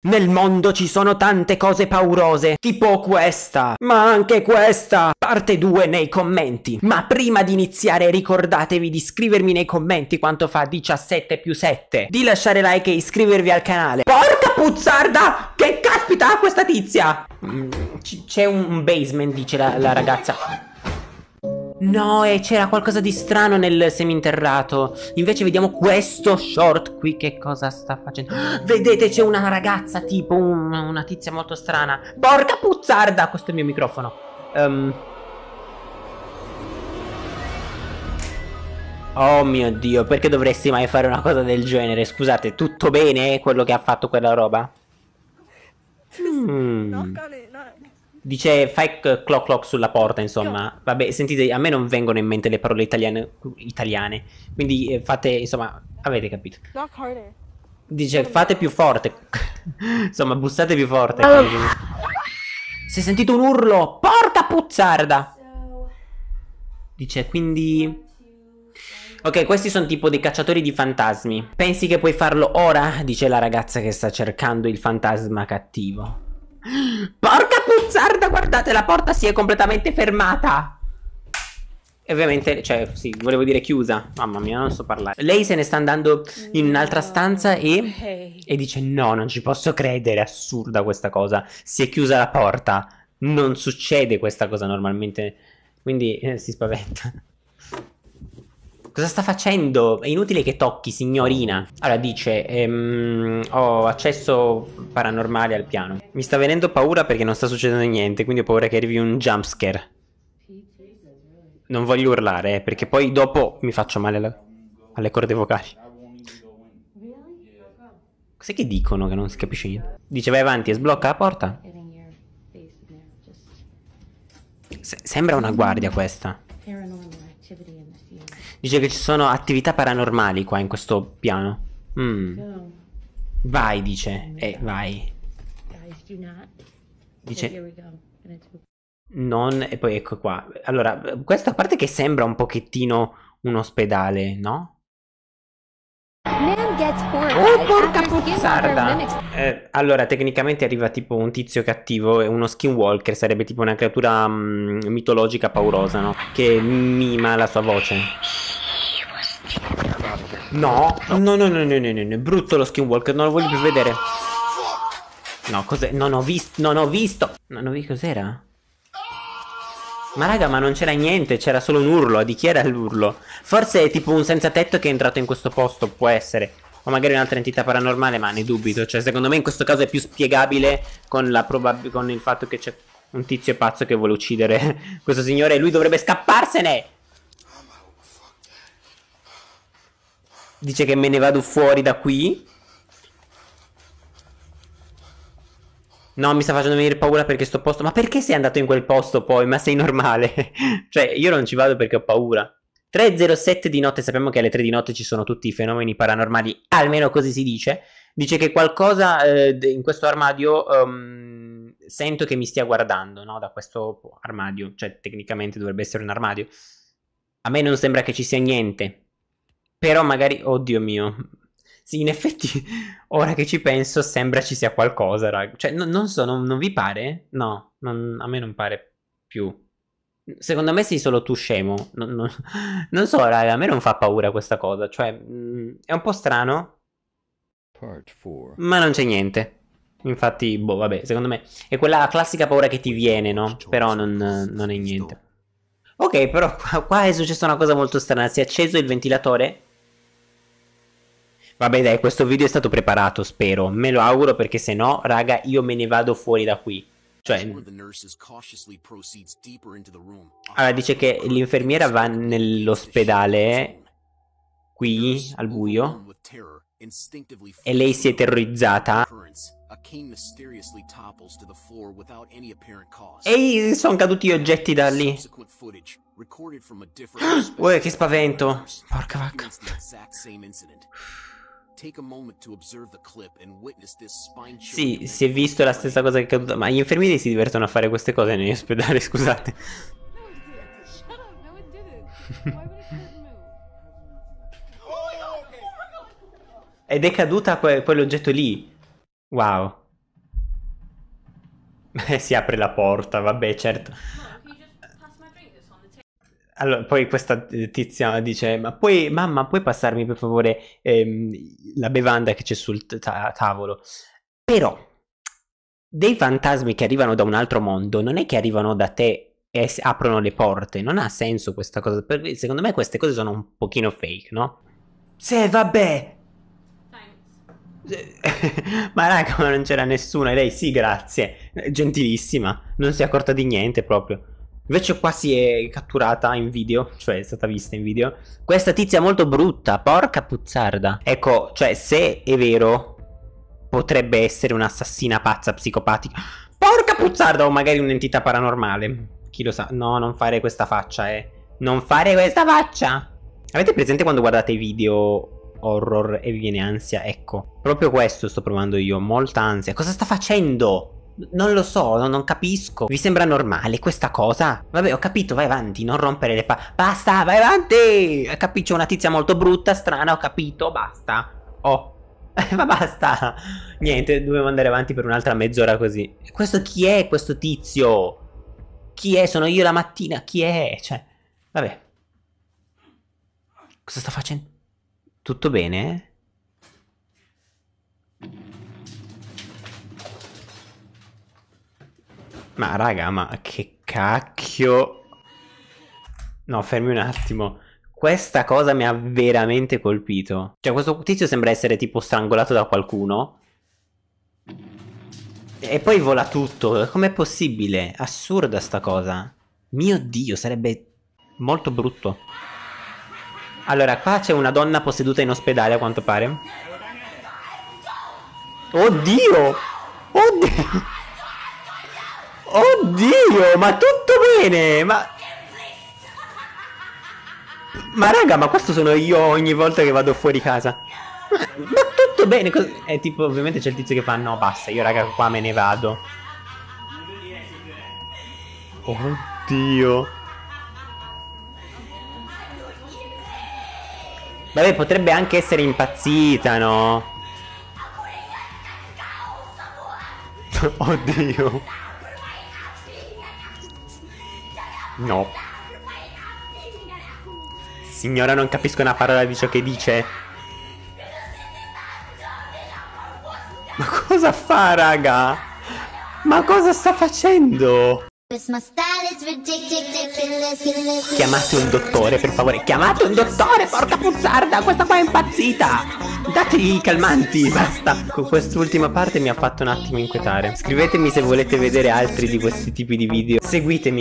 Nel mondo ci sono tante cose paurose, tipo questa, ma anche questa, parte 2 nei commenti. Ma prima di iniziare ricordatevi di scrivermi nei commenti quanto fa 17 più 7, di lasciare like e iscrivervi al canale. Porca puzzarda! Che caspita ha questa tizia! Mm, c'è un basement, dice la, la ragazza. No, e c'era qualcosa di strano nel seminterrato. Invece vediamo questo short qui che cosa sta facendo. Vedete, c'è una ragazza tipo, un, una tizia molto strana. Porca puzzarda! Questo è il mio microfono. Um... Oh mio Dio, perché dovresti mai fare una cosa del genere? Scusate, tutto bene quello che ha fatto quella roba? Mm. Dice fai clock clock sulla porta, insomma. Vabbè, sentite, a me non vengono in mente le parole italiane, italiane quindi eh, fate, insomma, avete capito. Dice fate più forte. insomma, bussate più forte. Si è sentito un urlo. Porca puzzarda. Dice quindi... Ok, questi sono tipo dei cacciatori di fantasmi. Pensi che puoi farlo ora? Dice la ragazza che sta cercando il fantasma cattivo. Porca puzzarda, guardate, la porta si è completamente fermata. E ovviamente, cioè, sì, volevo dire chiusa. Mamma mia, non so parlare. Lei se ne sta andando in un'altra stanza e, e dice: No, non ci posso credere, è assurda questa cosa. Si è chiusa la porta. Non succede questa cosa normalmente. Quindi eh, si spaventa cosa sta facendo? È inutile che tocchi, signorina. Allora dice, ehm, ho accesso paranormale al piano. Mi sta venendo paura perché non sta succedendo niente, quindi ho paura che arrivi un jumpscare. Non voglio urlare, eh, perché poi dopo mi faccio male alla, alle corde vocali. Cos'è che dicono che non si capisce niente? Dice vai avanti e sblocca la porta. Se sembra una guardia questa. Dice che ci sono attività paranormali qua in questo piano. Mm. Vai, dice. Eh, vai. Dice... Non... E poi ecco qua. Allora, questa parte che sembra un pochettino un ospedale, no? Oh, porca puzzarda! Eh, allora, tecnicamente arriva tipo un tizio cattivo e eh, uno skinwalker sarebbe tipo una creatura mh, mm, mitologica paurosa, no? Che mima la sua voce. No. No. no, no, no, no, no, no, brutto lo skinwalker, non lo voglio più vedere. No, cos'è? Non ho visto, non ho visto. Non ho visto cos'era? Ma raga, ma non c'era niente, c'era solo un urlo. Di chi era l'urlo? Forse è tipo un senza tetto che è entrato in questo posto, può essere. O magari un'altra entità paranormale, ma ne dubito. Cioè, secondo me in questo caso è più spiegabile con, con il fatto che c'è un tizio pazzo che vuole uccidere questo signore e lui dovrebbe scapparsene. dice che me ne vado fuori da qui. No, mi sta facendo venire paura perché sto posto. Ma perché sei andato in quel posto poi? Ma sei normale? cioè, io non ci vado perché ho paura. 3.07 di notte, sappiamo che alle 3 di notte ci sono tutti i fenomeni paranormali, almeno così si dice. Dice che qualcosa eh, in questo armadio um, sento che mi stia guardando, no? Da questo armadio, cioè tecnicamente dovrebbe essere un armadio. A me non sembra che ci sia niente, però magari, oddio mio. Sì, in effetti, ora che ci penso, sembra ci sia qualcosa, raga. Cioè, no, non so, non, non, vi pare? No, non, a me non pare più. Secondo me sei solo tu scemo. Non, non, non, so, raga, a me non fa paura questa cosa. Cioè, mh, mm, è un po' strano. Part Ma non c'è niente. Infatti, boh, vabbè, secondo me è quella classica paura che ti viene, no? Però non, non è niente. Ok, però qua, qua è successa una cosa molto strana. Si è acceso il ventilatore Vabbè dai, questo video è stato preparato, spero. Me lo auguro perché se no, raga, io me ne vado fuori da qui. Cioè... Allora dice che l'infermiera va nell'ospedale qui al buio e lei si è terrorizzata. Ehi, sono caduti gli oggetti da lì. Uè, che spavento. Porca vacca. Sì, si è visto la stessa cosa che è caduta. Ma gli infermieri si divertono a fare queste cose negli ospedali, scusate. Oh oh Ed è caduta poi l'oggetto lì. Wow. si apre la porta, vabbè, certo. Allora, poi questa eh, tizia dice: Ma puoi, mamma, puoi passarmi per favore ehm, la bevanda che c'è sul ta- tavolo? Però, dei fantasmi che arrivano da un altro mondo non è che arrivano da te e aprono le porte. Non ha senso questa cosa. Perché secondo me queste cose sono un pochino fake, no? Se vabbè. ma raga, ma non c'era nessuno. E lei sì, grazie. Gentilissima. Non si è accorta di niente proprio. Invece qua si è catturata in video, cioè è stata vista in video. Questa tizia è molto brutta, porca puzzarda. Ecco, cioè se è vero, potrebbe essere un'assassina pazza psicopatica. Porca puzzarda o magari un'entità paranormale. Chi lo sa. No, non fare questa faccia, eh. Non fare questa faccia! Avete presente quando guardate i video horror e vi viene ansia? Ecco, proprio questo sto provando io, molta ansia. Cosa sta facendo? Non lo so, non, non, capisco. Vi sembra normale questa cosa? Vabbè, ho capito, vai avanti, non rompere le pa... Basta, vai avanti! Capisci, una tizia molto brutta, strana, ho capito, basta. Oh. Ma basta. Niente, dobbiamo andare avanti per un'altra mezz'ora così. Questo chi è questo tizio? Chi è? Sono io la mattina, chi è? Cioè, vabbè. Cosa sta facendo? Tutto bene? Eh? Ma raga, ma che cacchio... No, fermi un attimo. Questa cosa mi ha veramente colpito. Cioè, questo tizio sembra essere tipo strangolato da qualcuno. E poi vola tutto. Com'è possibile? Assurda sta cosa. Mio Dio, sarebbe molto brutto. Allora, qua c'è una donna posseduta in ospedale, a quanto pare. Oddio! Oddio! Oddio, ma tutto bene, ma... Ma raga, ma questo sono io ogni volta che vado fuori casa. Ma, ma tutto bene, è tipo, ovviamente c'è il tizio che fa, no, basta, io raga qua me ne vado. Oddio. Vabbè, potrebbe anche essere impazzita, no? Oddio. No. Signora, non capisco una parola di ciò che dice. Ma cosa fa, raga? Ma cosa sta facendo? Chiamate un dottore, per favore. Chiamate un dottore, porca puzzarda. Questa qua è impazzita. Dategli i calmanti, basta. Con Quest'ultima parte mi ha fatto un attimo inquietare. Scrivetemi se volete vedere altri di questi tipi di video. Seguitemi.